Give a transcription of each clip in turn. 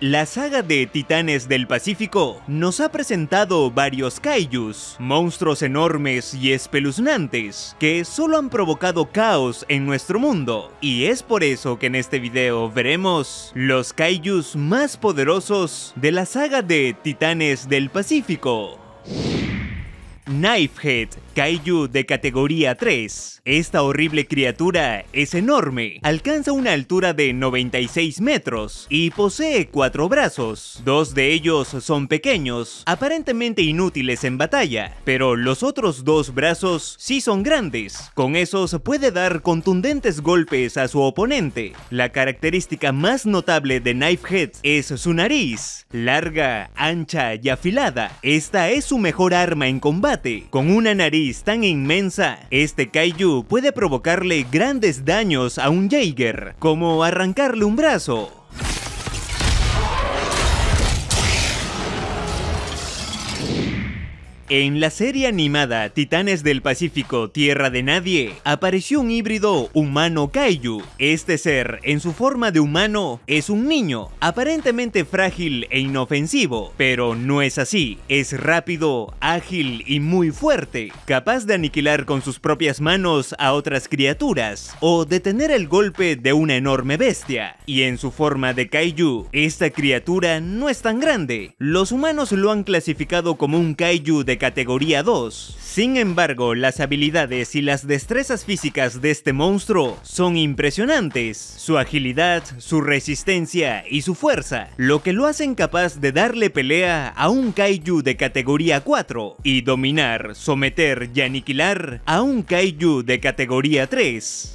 La saga de Titanes del Pacífico nos ha presentado varios kaijus, monstruos enormes y espeluznantes que solo han provocado caos en nuestro mundo. Y es por eso que en este video veremos los kaijus más poderosos de la saga de Titanes del Pacífico. Knifehead, Kaiju de categoría 3. Esta horrible criatura es enorme, alcanza una altura de 96 metros y posee cuatro brazos. Dos de ellos son pequeños, aparentemente inútiles en batalla, pero los otros dos brazos sí son grandes. Con esos puede dar contundentes golpes a su oponente. La característica más notable de Knifehead es su nariz, larga, ancha y afilada. Esta es su mejor arma en combate con una nariz tan inmensa, este kaiju puede provocarle grandes daños a un Jaeger, como arrancarle un brazo. En la serie animada Titanes del Pacífico Tierra de Nadie, apareció un híbrido humano Kaiju. Este ser, en su forma de humano, es un niño, aparentemente frágil e inofensivo, pero no es así. Es rápido, ágil y muy fuerte, capaz de aniquilar con sus propias manos a otras criaturas o detener el golpe de una enorme bestia. Y en su forma de Kaiju, esta criatura no es tan grande. Los humanos lo han clasificado como un Kaiju de categoría 2. Sin embargo, las habilidades y las destrezas físicas de este monstruo son impresionantes. Su agilidad, su resistencia y su fuerza, lo que lo hacen capaz de darle pelea a un kaiju de categoría 4 y dominar, someter y aniquilar a un kaiju de categoría 3.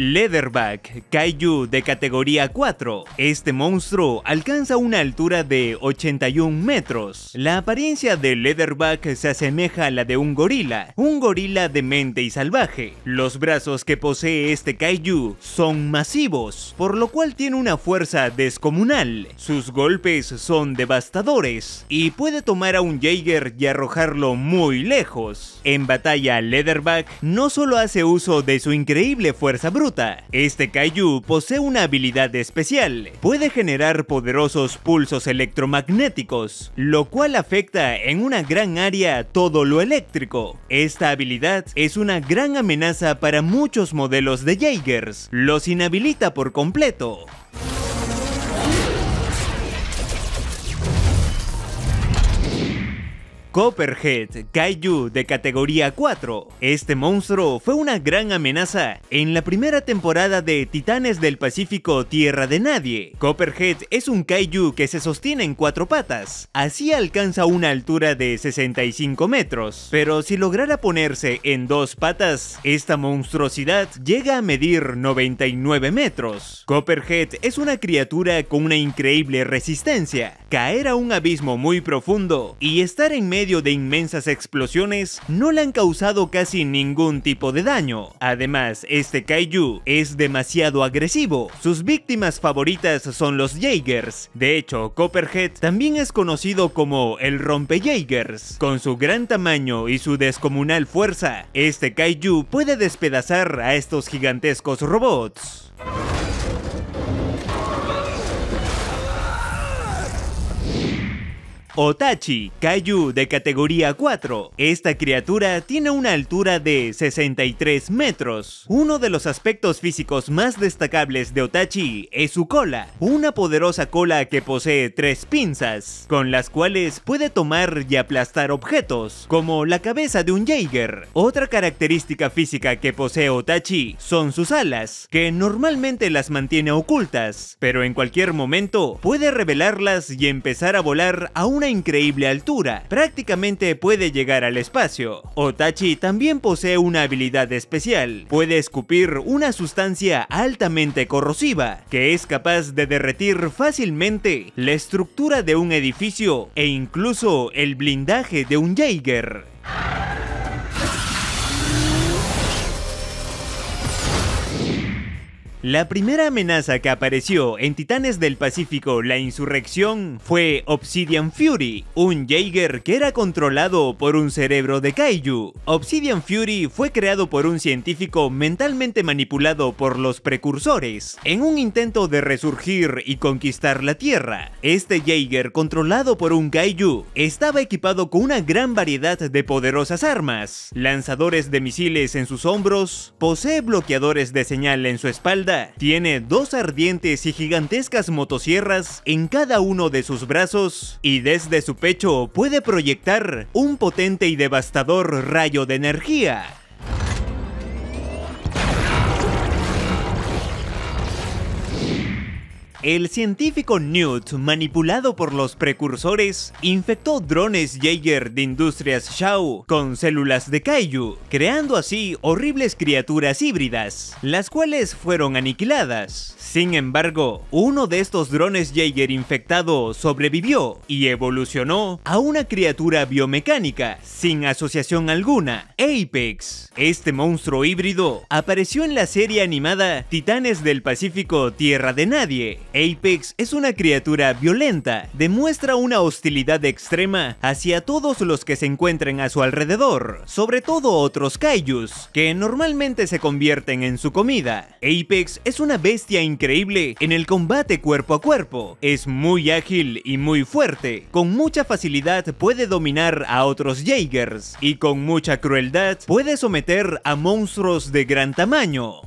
Leatherback Kaiju de categoría 4. Este monstruo alcanza una altura de 81 metros. La apariencia de Leatherback se asemeja a la de un gorila, un gorila demente y salvaje. Los brazos que posee este Kaiju son masivos, por lo cual tiene una fuerza descomunal. Sus golpes son devastadores y puede tomar a un Jaeger y arrojarlo muy lejos. En batalla, Leatherback no solo hace uso de su increíble fuerza bruta, este Kaiju posee una habilidad especial, puede generar poderosos pulsos electromagnéticos, lo cual afecta en una gran área todo lo eléctrico. Esta habilidad es una gran amenaza para muchos modelos de Jaegers, los inhabilita por completo. Copperhead Kaiju de categoría 4. Este monstruo fue una gran amenaza en la primera temporada de Titanes del Pacífico Tierra de Nadie. Copperhead es un Kaiju que se sostiene en cuatro patas, así alcanza una altura de 65 metros, pero si lograra ponerse en dos patas, esta monstruosidad llega a medir 99 metros. Copperhead es una criatura con una increíble resistencia, caer a un abismo muy profundo y estar en medio medio de inmensas explosiones, no le han causado casi ningún tipo de daño. Además, este kaiju es demasiado agresivo. Sus víctimas favoritas son los Jaegers. De hecho, Copperhead también es conocido como el rompe Jaegers. Con su gran tamaño y su descomunal fuerza, este kaiju puede despedazar a estos gigantescos robots. Otachi, Kaiju de categoría 4. Esta criatura tiene una altura de 63 metros. Uno de los aspectos físicos más destacables de Otachi es su cola, una poderosa cola que posee tres pinzas, con las cuales puede tomar y aplastar objetos, como la cabeza de un Jaeger. Otra característica física que posee Otachi son sus alas, que normalmente las mantiene ocultas, pero en cualquier momento puede revelarlas y empezar a volar a una increíble altura, prácticamente puede llegar al espacio. Otachi también posee una habilidad especial, puede escupir una sustancia altamente corrosiva, que es capaz de derretir fácilmente la estructura de un edificio e incluso el blindaje de un Jaeger. La primera amenaza que apareció en Titanes del Pacífico la insurrección fue Obsidian Fury, un Jaeger que era controlado por un cerebro de Kaiju. Obsidian Fury fue creado por un científico mentalmente manipulado por los precursores, en un intento de resurgir y conquistar la Tierra. Este Jaeger controlado por un Kaiju estaba equipado con una gran variedad de poderosas armas, lanzadores de misiles en sus hombros, posee bloqueadores de señal en su espalda tiene dos ardientes y gigantescas motosierras en cada uno de sus brazos y desde su pecho puede proyectar un potente y devastador rayo de energía. El científico Newt, manipulado por los precursores, infectó drones Jaeger de Industrias Shaw con células de Kaiju, creando así horribles criaturas híbridas, las cuales fueron aniquiladas. Sin embargo, uno de estos drones Jaeger infectado sobrevivió y evolucionó a una criatura biomecánica, sin asociación alguna, Apex. Este monstruo híbrido apareció en la serie animada Titanes del Pacífico Tierra de Nadie, Apex es una criatura violenta, demuestra una hostilidad extrema hacia todos los que se encuentren a su alrededor, sobre todo otros kaijus, que normalmente se convierten en su comida. Apex es una bestia increíble en el combate cuerpo a cuerpo, es muy ágil y muy fuerte, con mucha facilidad puede dominar a otros Jaegers, y con mucha crueldad puede someter a monstruos de gran tamaño.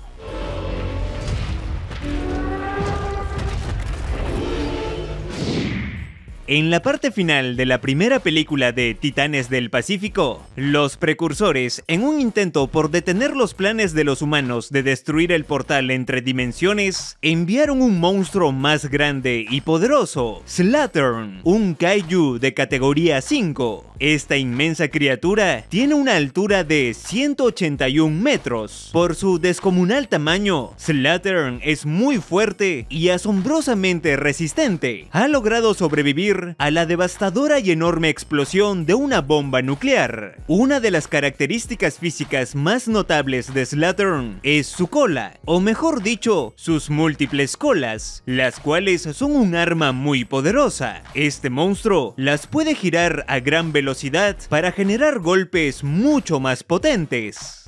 En la parte final de la primera película de Titanes del Pacífico, los precursores, en un intento por detener los planes de los humanos de destruir el portal entre dimensiones, enviaron un monstruo más grande y poderoso, Slattern, un kaiju de categoría 5. Esta inmensa criatura tiene una altura de 181 metros. Por su descomunal tamaño, Slattern es muy fuerte y asombrosamente resistente. Ha logrado sobrevivir a la devastadora y enorme explosión de una bomba nuclear. Una de las características físicas más notables de Slattern es su cola, o mejor dicho, sus múltiples colas, las cuales son un arma muy poderosa. Este monstruo las puede girar a gran velocidad para generar golpes mucho más potentes.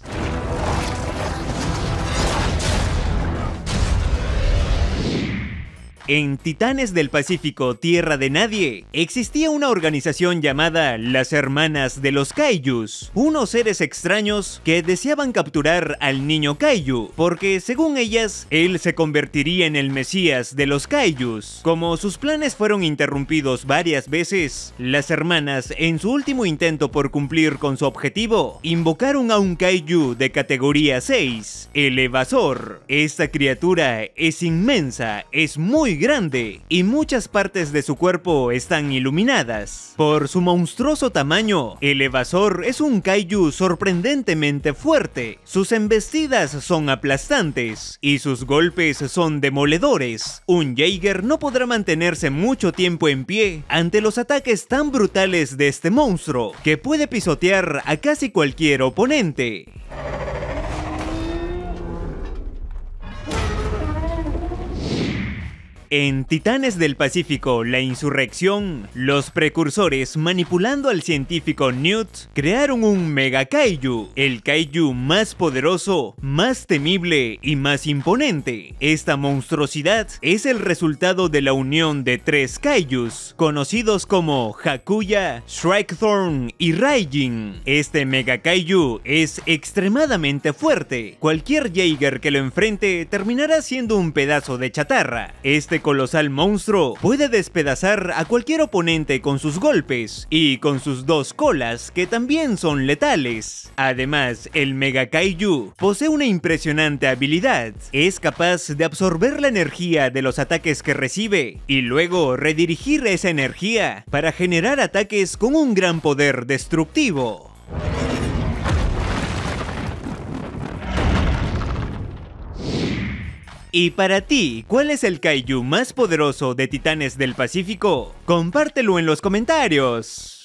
En Titanes del Pacífico, Tierra de Nadie, existía una organización llamada las Hermanas de los Kaijus, unos seres extraños que deseaban capturar al niño Kaiju, porque según ellas, él se convertiría en el Mesías de los Kaijus. Como sus planes fueron interrumpidos varias veces, las hermanas, en su último intento por cumplir con su objetivo, invocaron a un Kaiju de categoría 6, el Evasor. Esta criatura es inmensa, es muy grande y muchas partes de su cuerpo están iluminadas. Por su monstruoso tamaño, el evasor es un kaiju sorprendentemente fuerte. Sus embestidas son aplastantes y sus golpes son demoledores. Un Jaeger no podrá mantenerse mucho tiempo en pie ante los ataques tan brutales de este monstruo, que puede pisotear a casi cualquier oponente. En Titanes del Pacífico, la insurrección, los precursores manipulando al científico Newt crearon un mega kaiju, el kaiju más poderoso, más temible y más imponente. Esta monstruosidad es el resultado de la unión de tres kaijus, conocidos como Hakuya, Shrikthorn y Raijin. Este mega kaiju es extremadamente fuerte, cualquier Jaeger que lo enfrente terminará siendo un pedazo de chatarra. Este colosal monstruo puede despedazar a cualquier oponente con sus golpes y con sus dos colas que también son letales. Además, el Mega Kaiju posee una impresionante habilidad. Es capaz de absorber la energía de los ataques que recibe y luego redirigir esa energía para generar ataques con un gran poder destructivo. Y para ti, ¿cuál es el kaiju más poderoso de Titanes del Pacífico? Compártelo en los comentarios.